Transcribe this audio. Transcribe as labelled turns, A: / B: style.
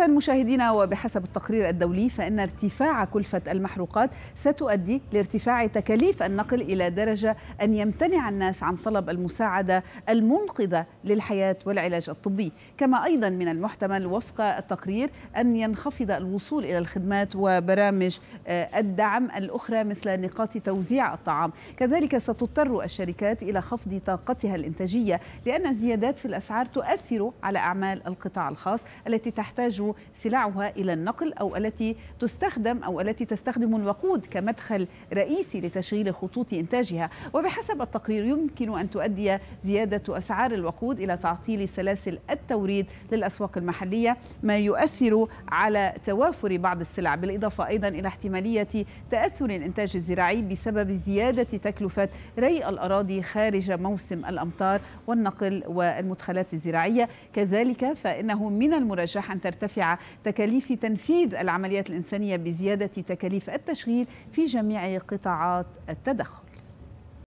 A: إذا مشاهدينا وبحسب التقرير الدولي فإن ارتفاع كلفة المحروقات ستؤدي لارتفاع تكاليف النقل إلى درجة أن يمتنع الناس عن طلب المساعدة المنقذة للحياة والعلاج الطبي كما أيضا من المحتمل وفق التقرير أن ينخفض الوصول إلى الخدمات وبرامج آه، الدعم الأخرى مثل نقاط توزيع الطعام كذلك ستضطر الشركات إلى خفض طاقتها الإنتاجية لأن الزيادات في الأسعار تؤثر على أعمال القطاع الخاص التي تحتاج سلعها إلى النقل أو التي تستخدم أو التي تستخدم الوقود كمدخل رئيسي لتشغيل خطوط إنتاجها وبحسب التقرير يمكن أن تؤدي زيادة أسعار الوقود إلى تعطيل سلاسل التوريد للأسواق المحلية ما يؤثر على توافر بعض السلع بالإضافة أيضا إلى احتمالية تأثر الإنتاج الزراعي بسبب زيادة تكلفة ري الأراضي خارج موسم الأمطار والنقل والمدخلات الزراعية كذلك فإنه من المرجح أن ترتفع تكاليف تنفيذ العمليات الإنسانية بزيادة تكاليف التشغيل في جميع قطاعات التدخل